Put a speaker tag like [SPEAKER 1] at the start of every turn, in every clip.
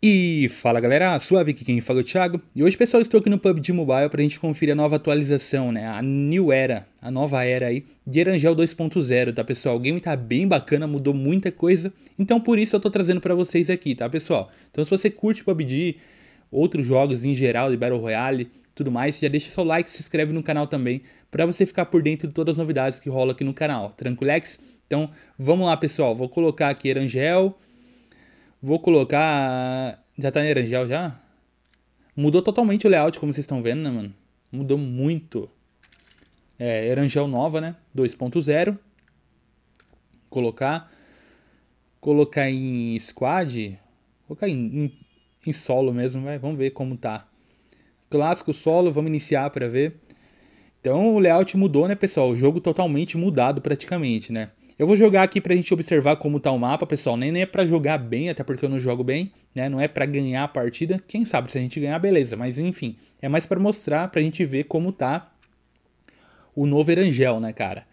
[SPEAKER 1] E fala galera, suave aqui quem fala é o Thiago. E hoje pessoal, estou aqui no PUBG Mobile para a gente conferir a nova atualização, né? A New Era, a nova era aí de Erangel 2.0, tá pessoal? O game tá bem bacana, mudou muita coisa. Então por isso eu tô trazendo para vocês aqui, tá pessoal? Então se você curte PUBG, outros jogos em geral de Battle Royale, tudo mais, já deixa seu like, se inscreve no canal também, para você ficar por dentro de todas as novidades que rola aqui no canal. Tá, Tranquilex? Então, vamos lá, pessoal. Vou colocar aqui Erangel Vou colocar. Já tá em Erangel já? Mudou totalmente o layout, como vocês estão vendo, né, mano? Mudou muito. É, Erangel nova, né? 2.0. Colocar. Colocar em squad. Colocar em, em, em solo mesmo, vai. Vamos ver como tá. Clássico solo, vamos iniciar para ver. Então o layout mudou, né, pessoal? O jogo totalmente mudado praticamente, né? Eu vou jogar aqui pra gente observar como tá o mapa, pessoal. Nem, nem é pra jogar bem, até porque eu não jogo bem, né? Não é pra ganhar a partida. Quem sabe se a gente ganhar, beleza. Mas enfim, é mais pra mostrar, pra gente ver como tá o novo Erangel, né, cara?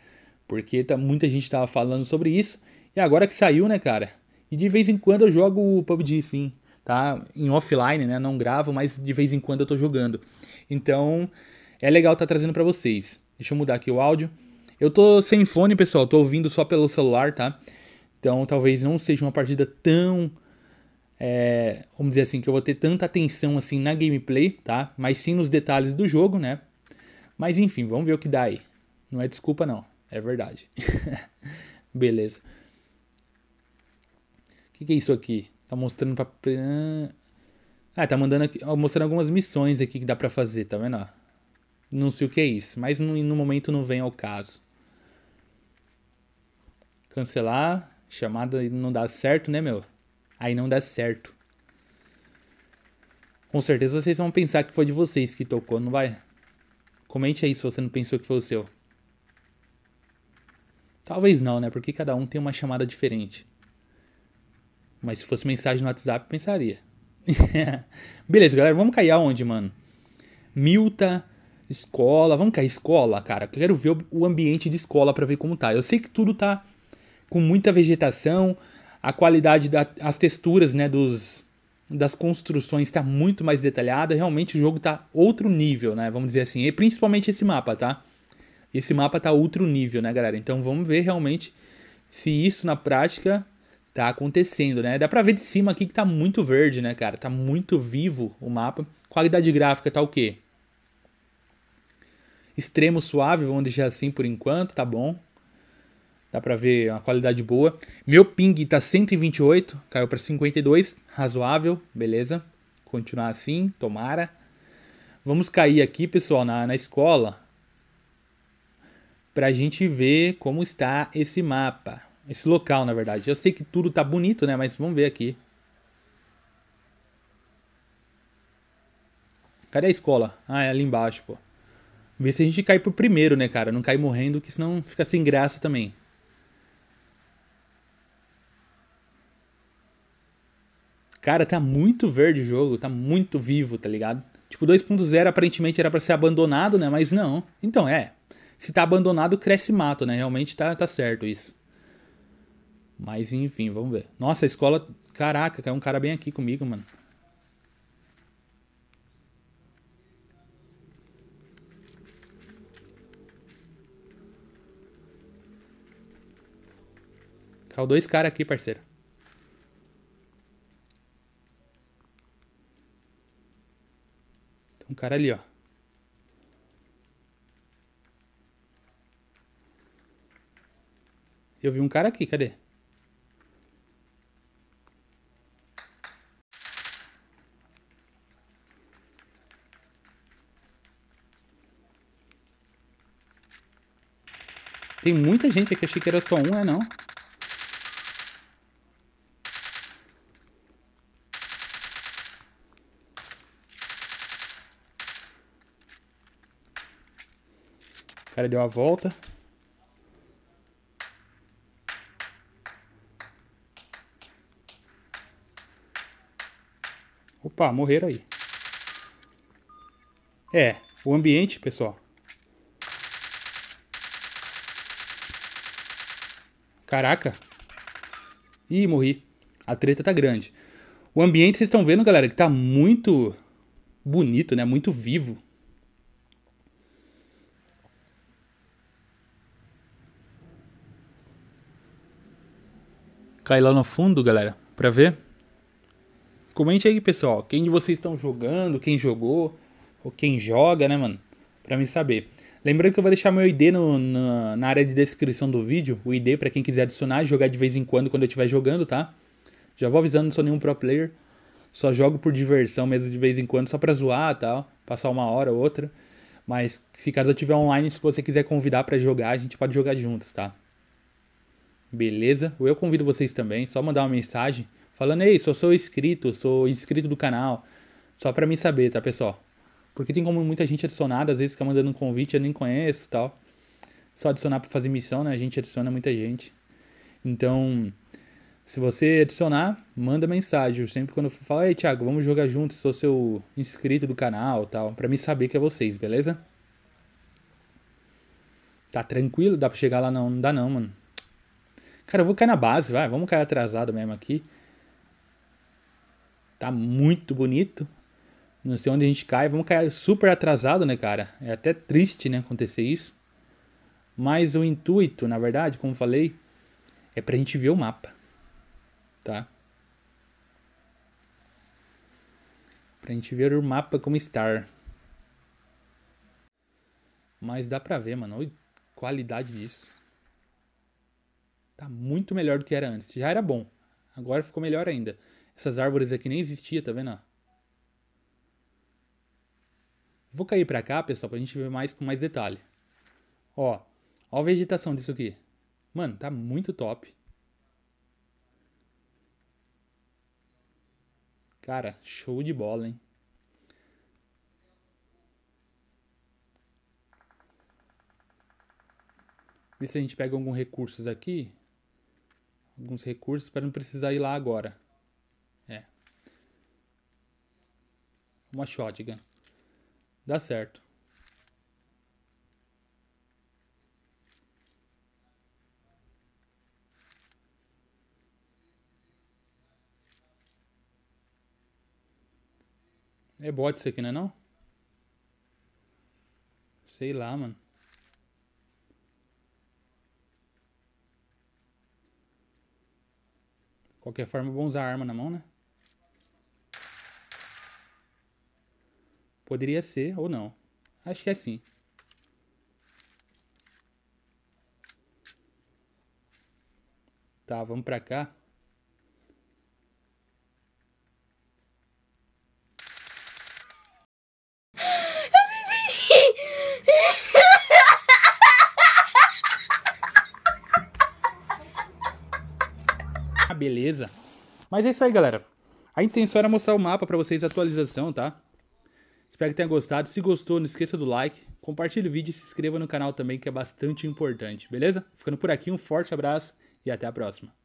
[SPEAKER 1] Porque tá, muita gente tava falando sobre isso. E agora que saiu, né, cara? E de vez em quando eu jogo o PUBG, sim. Tá? Em offline, né? Não gravo, mas de vez em quando eu tô jogando. Então, é legal estar tá trazendo para vocês. Deixa eu mudar aqui o áudio. Eu tô sem fone, pessoal, tô ouvindo só pelo celular, tá? Então talvez não seja uma partida tão. É, vamos dizer assim, que eu vou ter tanta atenção assim na gameplay, tá? Mas sim nos detalhes do jogo, né? Mas enfim, vamos ver o que dá aí. Não é desculpa, não. É verdade. Beleza. O que, que, é isso aqui? Tá mostrando pra. Ah, tá mandando aqui. mostrando algumas missões aqui que dá pra fazer, tá vendo? Não sei o que é isso, mas no, no momento não vem ao caso cancelar, chamada não dá certo, né, meu? Aí não dá certo. Com certeza vocês vão pensar que foi de vocês que tocou, não vai? Comente aí se você não pensou que foi o seu. Talvez não, né? Porque cada um tem uma chamada diferente. Mas se fosse mensagem no WhatsApp, pensaria. Beleza, galera, vamos cair aonde, mano? Milta, escola, vamos cair escola, cara. Eu quero ver o ambiente de escola para ver como tá. Eu sei que tudo tá com muita vegetação, a qualidade das da, texturas né, dos, das construções está muito mais detalhada. Realmente o jogo está outro nível, né? Vamos dizer assim. E principalmente esse mapa, tá? Esse mapa está outro nível, né, galera? Então vamos ver realmente se isso na prática tá acontecendo, né? Dá para ver de cima aqui que tá muito verde, né, cara? Tá muito vivo o mapa. Qualidade gráfica tá o quê? Extremo suave, vamos deixar assim por enquanto, tá bom dá para ver uma qualidade boa. Meu ping tá 128, caiu para 52, razoável, beleza? Continuar assim, tomara. Vamos cair aqui, pessoal, na, na escola pra gente ver como está esse mapa, esse local, na verdade. Eu sei que tudo tá bonito, né, mas vamos ver aqui. Cadê a escola? Ah, é ali embaixo, pô. Ver se a gente cai pro primeiro, né, cara? Não cai morrendo, que senão fica sem graça também. Cara, tá muito verde o jogo, tá muito vivo, tá ligado? Tipo, 2.0 aparentemente era para ser abandonado, né? Mas não. Então, é. Se tá abandonado, cresce mato, né? Realmente tá, tá certo isso. Mas enfim, vamos ver. Nossa, a escola. Caraca, caiu um cara bem aqui comigo, mano. Caiu dois caras aqui, parceiro. Um cara ali, ó. Eu vi um cara aqui, cadê? Tem muita gente aqui, achei que era só um, é não? O cara deu a volta. Opa, morreram aí. É, o ambiente, pessoal. Caraca. Ih, morri. A treta tá grande. O ambiente, vocês estão vendo, galera, que tá muito bonito, né? Muito vivo. cai lá no fundo, galera, pra ver. Comente aí, pessoal, quem de vocês estão jogando, quem jogou, ou quem joga, né, mano? Pra me saber. Lembrando que eu vou deixar meu ID no, na, na área de descrição do vídeo, o ID para quem quiser adicionar e jogar de vez em quando, quando eu estiver jogando, tá? Já vou avisando, não sou nenhum pro player, só jogo por diversão mesmo de vez em quando, só pra zoar e tal, passar uma hora ou outra. Mas se caso eu tiver online, se você quiser convidar para jogar, a gente pode jogar juntos, tá? beleza? Eu convido vocês também, só mandar uma mensagem falando: Ei, sou sou inscrito, sou inscrito do canal. Só pra mim saber, tá, pessoal? Porque tem como muita gente adicionada, às vezes fica mandando um convite, eu nem conheço tal. Só adicionar pra fazer missão, né? A gente adiciona muita gente. Então, se você adicionar, manda mensagem. sempre quando eu falo, ei, Thiago, vamos jogar junto, sou seu inscrito do canal tal, pra mim saber que é vocês, beleza? Tá tranquilo? Dá pra chegar lá? Não, não dá não, mano. Cara, eu vou cair na base, vai, vamos cair atrasado mesmo aqui. Tá muito bonito. Não sei onde a gente cai, vamos cair super atrasado, né, cara? É até triste, né, acontecer isso. Mas o intuito, na verdade, como falei, é pra gente ver o mapa, tá? Pra gente ver o mapa como estar. Mas dá pra ver, mano, a qualidade disso. Tá muito melhor do que era antes. Já era bom. Agora ficou melhor ainda. Essas árvores aqui nem existia, tá vendo? Vou cair pra cá, pessoal, pra gente ver mais com mais detalhe. Ó, ó a vegetação disso aqui. Mano, tá muito top. Cara, show de bola, hein? Ver se a gente pega alguns recursos aqui alguns recursos para não precisar ir lá agora. É. Uma shotgun. Dá certo. É bot isso aqui, não é não? Sei lá, mano. Qualquer forma, é bom usar a arma na mão, né? Poderia ser ou não. Acho que é sim. Tá, vamos pra cá. Ah, beleza. Mas é isso aí, galera. A intenção era mostrar o mapa pra vocês, a atualização, tá? Espero que tenha gostado. Se gostou, não esqueça do like. Compartilhe o vídeo e se inscreva no canal também, que é bastante importante, beleza? Ficando por aqui, um forte abraço e até a próxima.